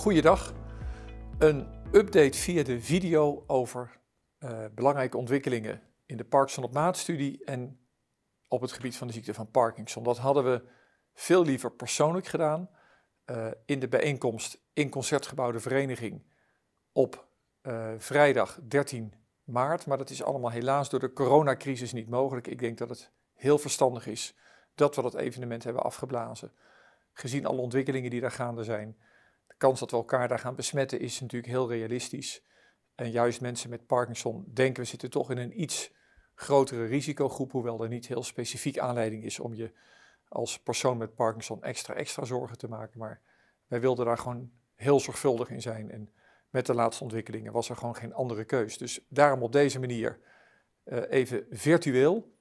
Goeiedag, een update via de video over eh, belangrijke ontwikkelingen in de Parkinson op maatstudie en op het gebied van de ziekte van Parkinson. Dat hadden we veel liever persoonlijk gedaan eh, in de bijeenkomst in Concertgebouw de Vereniging op eh, vrijdag 13 maart. Maar dat is allemaal helaas door de coronacrisis niet mogelijk. Ik denk dat het heel verstandig is dat we dat evenement hebben afgeblazen. Gezien alle ontwikkelingen die daar gaande zijn de kans dat we elkaar daar gaan besmetten is natuurlijk heel realistisch. En juist mensen met Parkinson denken we zitten toch in een iets grotere risicogroep, hoewel er niet heel specifiek aanleiding is om je als persoon met Parkinson extra extra zorgen te maken. Maar wij wilden daar gewoon heel zorgvuldig in zijn. En met de laatste ontwikkelingen was er gewoon geen andere keus. Dus daarom op deze manier eh, even virtueel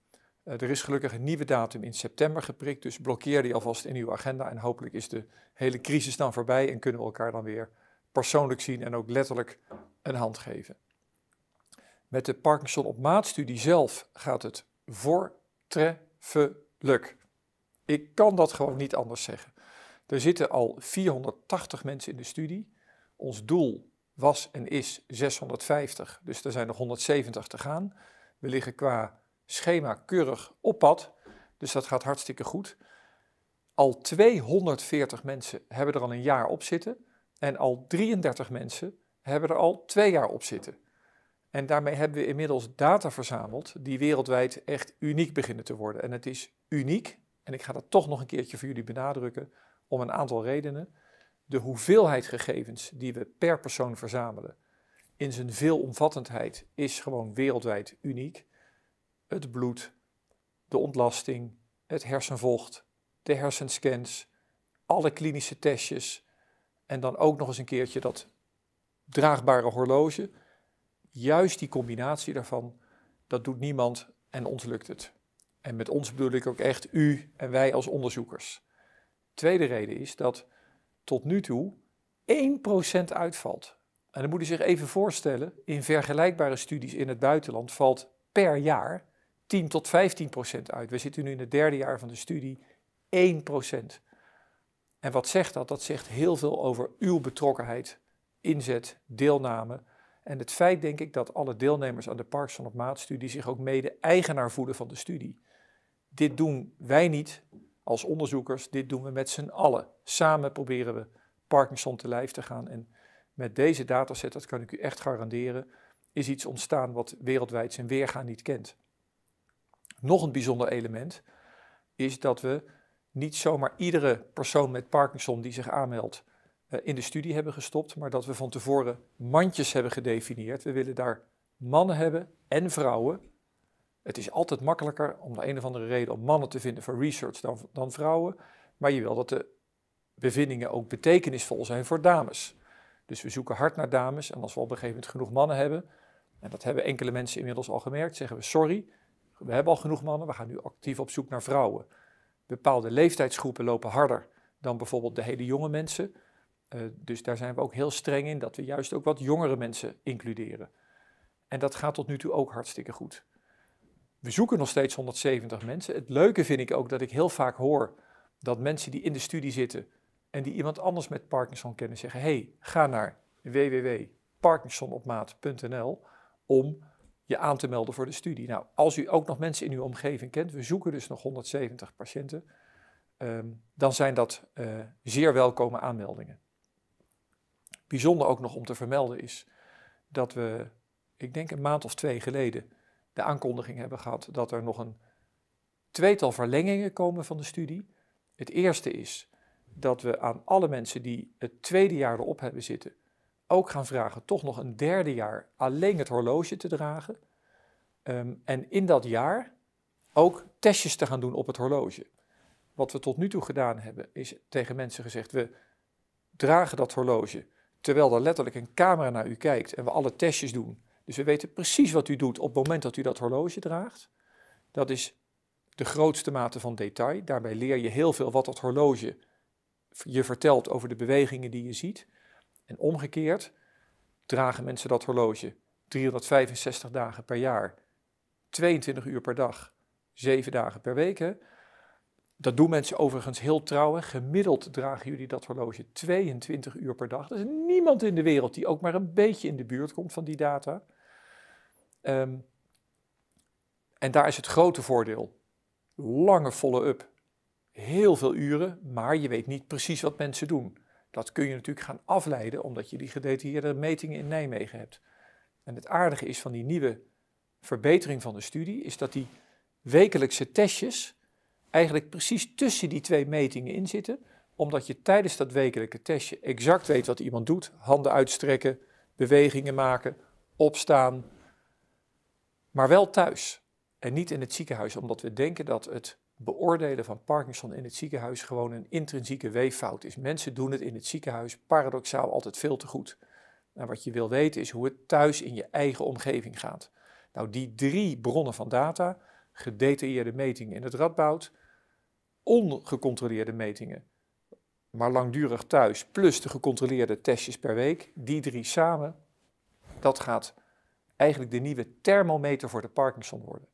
eh, er is gelukkig een nieuwe datum in september geprikt, dus blokkeer die alvast in uw agenda. En hopelijk is de hele crisis dan voorbij en kunnen we elkaar dan weer persoonlijk zien en ook letterlijk een hand geven. Met de Parkinson op maatstudie zelf gaat het voortreffelijk. Ik kan dat gewoon niet anders zeggen. Er zitten al 480 mensen in de studie. Ons doel was en is 650, dus er zijn nog 170 te gaan. We liggen qua schema keurig op pad. Dus dat gaat hartstikke goed. Al 240 mensen hebben er al een jaar op zitten. En al 33 mensen hebben er al twee jaar op zitten. En daarmee hebben we inmiddels data verzameld die wereldwijd echt uniek beginnen te worden. En het is uniek, en ik ga dat toch nog een keertje voor jullie benadrukken, om een aantal redenen. De hoeveelheid gegevens die we per persoon verzamelen in zijn veelomvattendheid is gewoon wereldwijd uniek het bloed, de ontlasting, het hersenvocht, de hersenscans, alle klinische testjes en dan ook nog eens een keertje dat draagbare horloge. Juist die combinatie daarvan, dat doet niemand en ons lukt het. En met ons bedoel ik ook echt u en wij als onderzoekers. Tweede reden is dat tot nu toe 1% uitvalt. En dan moet u zich even voorstellen, in vergelijkbare studies in het buitenland valt per jaar 10 tot 15 procent uit. We zitten nu in het derde jaar van de studie 1 procent. En wat zegt dat? Dat zegt heel veel over uw betrokkenheid, inzet, deelname. En het feit, denk ik, dat alle deelnemers aan de Parkson op Maatstudie zich ook mede eigenaar voelen van de studie. Dit doen wij niet als onderzoekers, dit doen we met z'n allen. Samen proberen we Parkinson te lijf te gaan. En met deze dataset, dat kan ik u echt garanderen, is iets ontstaan wat wereldwijd zijn weerga niet kent. Nog een bijzonder element is dat we niet zomaar iedere persoon met Parkinson die zich aanmeldt eh, in de studie hebben gestopt, maar dat we van tevoren mandjes hebben gedefinieerd. We willen daar mannen hebben en vrouwen. Het is altijd makkelijker om de een of andere reden om mannen te vinden voor research dan, dan vrouwen, maar je wil dat de bevindingen ook betekenisvol zijn voor dames. Dus we zoeken hard naar dames en als we op een gegeven moment genoeg mannen hebben, en dat hebben enkele mensen inmiddels al gemerkt, zeggen we sorry, we hebben al genoeg mannen, we gaan nu actief op zoek naar vrouwen. Bepaalde leeftijdsgroepen lopen harder dan bijvoorbeeld de hele jonge mensen. Eh, dus daar zijn we ook heel streng in dat we juist ook wat jongere mensen includeren. En dat gaat tot nu toe ook hartstikke goed. We zoeken nog steeds 170 mensen. Het leuke vind ik ook dat ik heel vaak hoor dat mensen die in de studie zitten en die iemand anders met Parkinson kennen zeggen: hey, ga naar www.parkinsonopmaat.nl om je aan te melden voor de studie. Nou, als u ook nog mensen in uw omgeving kent, we zoeken dus nog 170 patiënten, ehm, dan zijn dat eh, zeer welkome aanmeldingen. Bijzonder ook nog om te vermelden is dat we, ik denk een maand of twee geleden, de aankondiging hebben gehad dat er nog een tweetal verlengingen komen van de studie. Het eerste is dat we aan alle mensen die het tweede jaar erop hebben zitten, ook gaan vragen toch nog een derde jaar alleen het horloge te dragen. Ehm, en in dat jaar ook testjes te gaan doen op het horloge. Wat we tot nu toe gedaan hebben, is tegen mensen gezegd: we dragen dat horloge terwijl er letterlijk een camera naar u kijkt en we alle testjes doen. Dus we weten precies wat u doet op het moment dat u dat horloge draagt. Dat is de grootste mate van detail. Daarbij leer je heel veel wat dat horloge je vertelt over de bewegingen die je ziet. En omgekeerd dragen mensen dat horloge 365 dagen per jaar, 22 uur per dag, 7 dagen per week. Dat doen mensen overigens heel trouw. Gemiddeld dragen jullie dat horloge 22 uur per dag. Er is niemand in de wereld die ook maar een beetje in de buurt komt van die data. Ehm, en daar is het grote voordeel. Lange follow-up. Heel veel uren, maar je weet niet precies wat mensen doen. Dat kun je natuurlijk gaan afleiden omdat je die gedetailleerde metingen in Nijmegen hebt. En het aardige is van die nieuwe verbetering van de studie, is dat die wekelijkse testjes eigenlijk precies tussen die twee metingen in zitten, omdat je tijdens dat wekelijke testje exact weet wat iemand doet: handen uitstrekken, bewegingen maken, opstaan, maar wel thuis en niet in het ziekenhuis, omdat we denken dat het beoordelen van Parkinson in het ziekenhuis gewoon een intrinsieke weeffout is. Mensen doen het in het ziekenhuis paradoxaal altijd veel te goed. En wat je wil weten is hoe het thuis in je eigen omgeving gaat. Nou, die drie bronnen van data, gedetailleerde metingen in het radboud, ongecontroleerde metingen, maar langdurig thuis, plus de gecontroleerde testjes per week, die drie samen, dat gaat eigenlijk de nieuwe thermometer voor de Parkinson worden.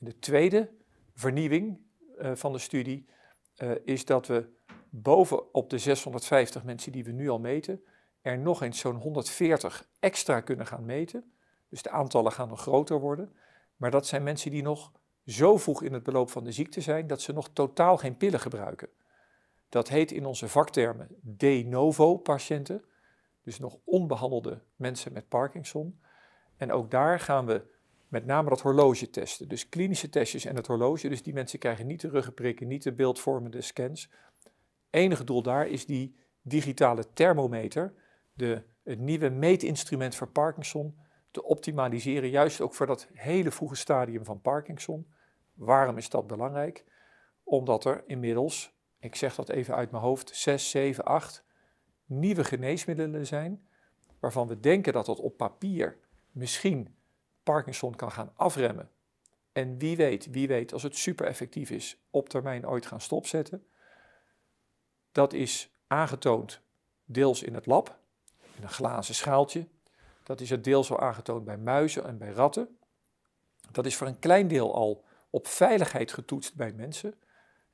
de tweede vernieuwing eh, van de studie eh, is dat we bovenop de 650 mensen die we nu al meten, er nog eens zo'n 140 extra kunnen gaan meten. Dus de aantallen gaan nog groter worden. Maar dat zijn mensen die nog zo vroeg in het beloop van de ziekte zijn dat ze nog totaal geen pillen gebruiken. Dat heet in onze vaktermen de novo patiënten, dus nog onbehandelde mensen met Parkinson. En ook daar gaan we met name dat horloge testen. Dus klinische testjes en het horloge. Dus die mensen krijgen niet de ruggenprikken, niet de beeldvormende scans. Enige doel daar is die digitale thermometer, de, het nieuwe meetinstrument voor Parkinson, te optimaliseren. Juist ook voor dat hele vroege stadium van Parkinson. Waarom is dat belangrijk? Omdat er inmiddels, ik zeg dat even uit mijn hoofd, 6, 7, 8 nieuwe geneesmiddelen zijn. Waarvan we denken dat dat op papier misschien Parkinson kan gaan afremmen. En wie weet, wie weet, als het super effectief is, op termijn ooit gaan stopzetten. Dat is aangetoond deels in het lab, in een glazen schaaltje. Dat is het deels al aangetoond bij muizen en bij ratten. Dat is voor een klein deel al op veiligheid getoetst bij mensen.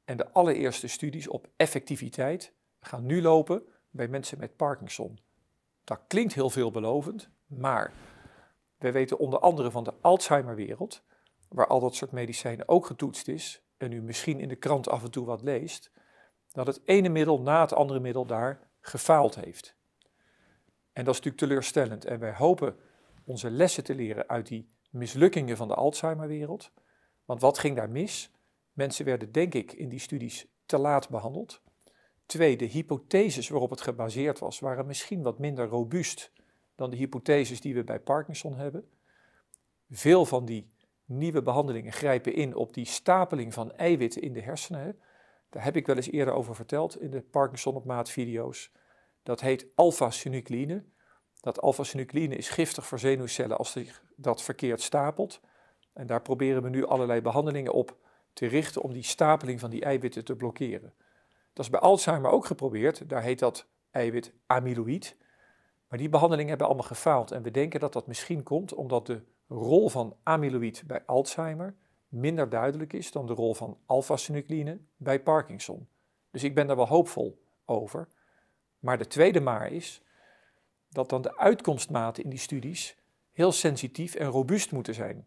En de allereerste studies op effectiviteit gaan nu lopen bij mensen met Parkinson. Dat klinkt heel veelbelovend, maar we weten onder andere van de Alzheimerwereld, waar al dat soort medicijnen ook getoetst is, en u misschien in de krant af en toe wat leest, dat het ene middel na het andere middel daar gefaald heeft. En dat is natuurlijk teleurstellend. En wij hopen onze lessen te leren uit die mislukkingen van de Alzheimerwereld. Want wat ging daar mis? Mensen werden, denk ik, in die studies te laat behandeld. Twee, de hypotheses waarop het gebaseerd was, waren misschien wat minder robuust dan de hypotheses die we bij Parkinson hebben. Veel van die nieuwe behandelingen grijpen in op die stapeling van eiwitten in de hersenen. Daar heb ik wel eens eerder over verteld in de Parkinson op maat video's. Dat heet alfa-synucline. Dat alfa-synucline is giftig voor zenuwcellen als zich dat verkeerd stapelt. En daar proberen we nu allerlei behandelingen op te richten om die stapeling van die eiwitten te blokkeren. Dat is bij Alzheimer ook geprobeerd. Daar heet dat eiwit amyloïd. Maar die behandelingen hebben allemaal gefaald. En we denken dat dat misschien komt omdat de rol van amyloïd bij Alzheimer minder duidelijk is dan de rol van alfa-synucline bij Parkinson. Dus ik ben daar wel hoopvol over. Maar de tweede maar is dat dan de uitkomstmaten in die studies heel sensitief en robuust moeten zijn.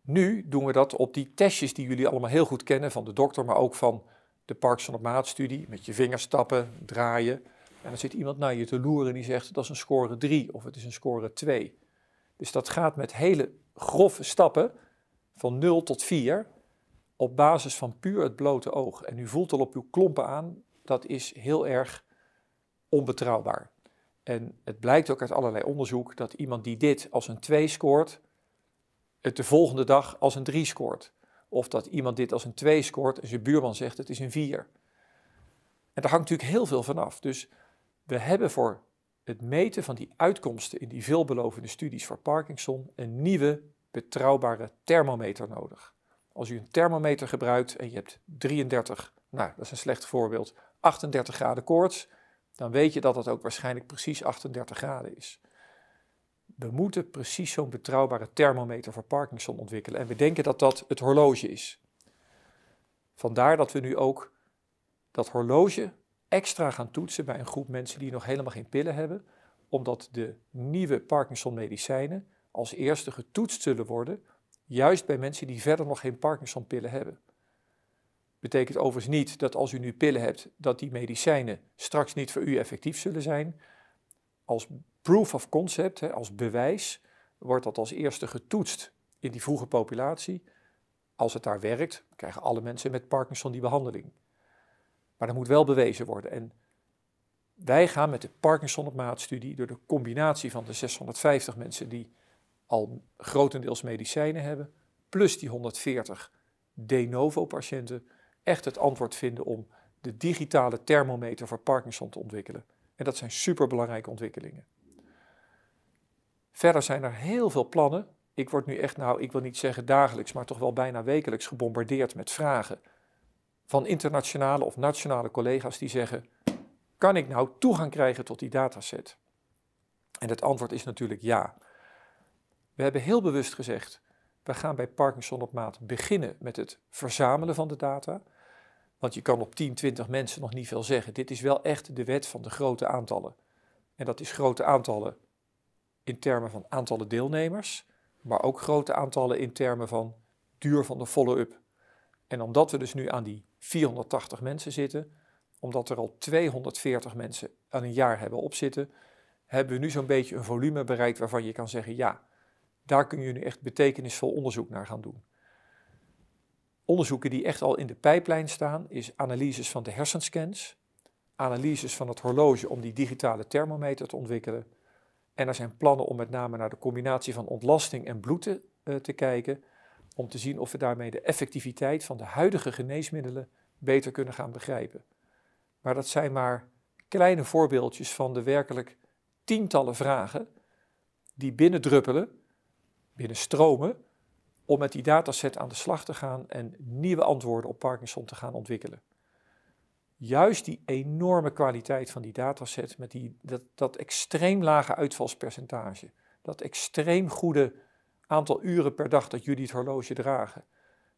Nu doen we dat op die testjes die jullie allemaal heel goed kennen van de dokter, maar ook van de Parkinson op maatstudie. Met je vingers tappen, draaien, en dan zit iemand naar je te loeren die zegt dat is een score 3 of het is een score 2. Dus dat gaat met hele grove stappen van 0 tot 4 op basis van puur het blote oog. En u voelt al op uw klompen aan, dat is heel erg onbetrouwbaar. En het blijkt ook uit allerlei onderzoek dat iemand die dit als een 2 scoort, het de volgende dag als een 3 scoort. Of dat iemand dit als een 2 scoort en zijn buurman zegt het is een 4. En daar hangt natuurlijk heel veel van af. Dus we hebben voor het meten van die uitkomsten in die veelbelovende studies voor Parkinson een nieuwe betrouwbare thermometer nodig. Als u een thermometer gebruikt en je hebt 33, nou dat is een slecht voorbeeld, 38 graden koorts, dan weet je dat dat ook waarschijnlijk precies 38 graden is. We moeten precies zo'n betrouwbare thermometer voor Parkinson ontwikkelen en we denken dat dat het horloge is. Vandaar dat we nu ook dat horloge extra gaan toetsen bij een groep mensen die nog helemaal geen pillen hebben, omdat de nieuwe Parkinson-medicijnen als eerste getoetst zullen worden, juist bij mensen die verder nog geen Parkinson-pillen hebben. Betekent overigens niet dat als u nu pillen hebt, dat die medicijnen straks niet voor u effectief zullen zijn. Als proof of concept, als bewijs, wordt dat als eerste getoetst in die vroege populatie. Als het daar werkt, krijgen alle mensen met Parkinson die behandeling. Maar dat moet wel bewezen worden. En wij gaan met de Parkinson op maatstudie door de combinatie van de 650 mensen die al grotendeels medicijnen hebben, plus die 140 de novo patiënten, echt het antwoord vinden om de digitale thermometer voor Parkinson te ontwikkelen. En dat zijn superbelangrijke ontwikkelingen. Verder zijn er heel veel plannen. Ik word nu echt, nou, ik wil niet zeggen dagelijks, maar toch wel bijna wekelijks gebombardeerd met vragen van internationale of nationale collega's die zeggen: kan ik nou toegang krijgen tot die dataset? En het antwoord is natuurlijk ja. We hebben heel bewust gezegd: we gaan bij Parkinson op maat beginnen met het verzamelen van de data. Want je kan op 10, 20 mensen nog niet veel zeggen. Dit is wel echt de wet van de grote aantallen. En dat is grote aantallen in termen van aantallen deelnemers, maar ook grote aantallen in termen van duur van de follow-up. En omdat we dus nu aan die 480 mensen zitten, omdat er al 240 mensen aan een jaar hebben opzitten, hebben we nu zo'n beetje een volume bereikt waarvan je kan zeggen, ja, daar kun je nu echt betekenisvol onderzoek naar gaan doen. Onderzoeken die echt al in de pijplijn staan, is analyses van de hersenscans, analyses van het horloge om die digitale thermometer te ontwikkelen. En er zijn plannen om met name naar de combinatie van ontlasting en bloed eh, te kijken om te zien of we daarmee de effectiviteit van de huidige geneesmiddelen beter kunnen gaan begrijpen. Maar dat zijn maar kleine voorbeeldjes van de werkelijk tientallen vragen die binnendruppelen, binnenstromen, om met die dataset aan de slag te gaan en nieuwe antwoorden op Parkinson te gaan ontwikkelen. Juist die enorme kwaliteit van die dataset met die, dat, dat extreem lage uitvalspercentage, dat extreem goede aantal uren per dag dat jullie het horloge dragen.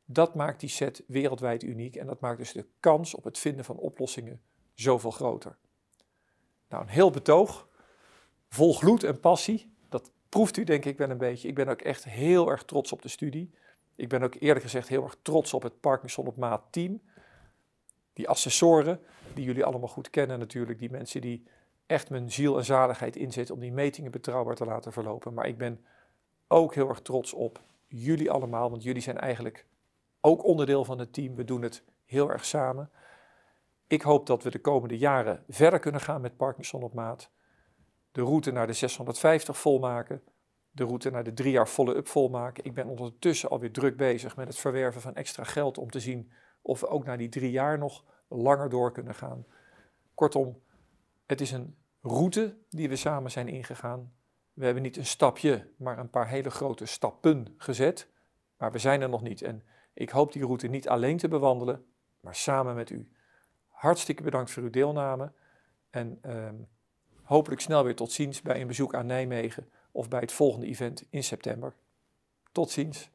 Dat maakt die set wereldwijd uniek en dat maakt dus de kans op het vinden van oplossingen zoveel groter. Nou, een heel betoog, vol gloed en passie. Dat proeft u denk ik wel een beetje. Ik ben ook echt heel erg trots op de studie. Ik ben ook eerlijk gezegd heel erg trots op het Parkinson op maat team. Die assessoren, die jullie allemaal goed kennen natuurlijk. Die mensen die echt mijn ziel en zaligheid inzetten om die metingen betrouwbaar te laten verlopen. Maar ik ben ook heel erg trots op jullie allemaal, want jullie zijn eigenlijk ook onderdeel van het team. We doen het heel erg samen. Ik hoop dat we de komende jaren verder kunnen gaan met Parkinson op maat. De route naar de 650 volmaken. De route naar de drie jaar volle-up volmaken. Ik ben ondertussen alweer druk bezig met het verwerven van extra geld om te zien of we ook naar die drie jaar nog langer door kunnen gaan. Kortom, het is een route die we samen zijn ingegaan. We hebben niet een stapje, maar een paar hele grote stappen gezet. Maar we zijn er nog niet. En ik hoop die route niet alleen te bewandelen, maar samen met u. Hartstikke bedankt voor uw deelname. En ehm, hopelijk snel weer tot ziens bij een bezoek aan Nijmegen of bij het volgende event in september. Tot ziens.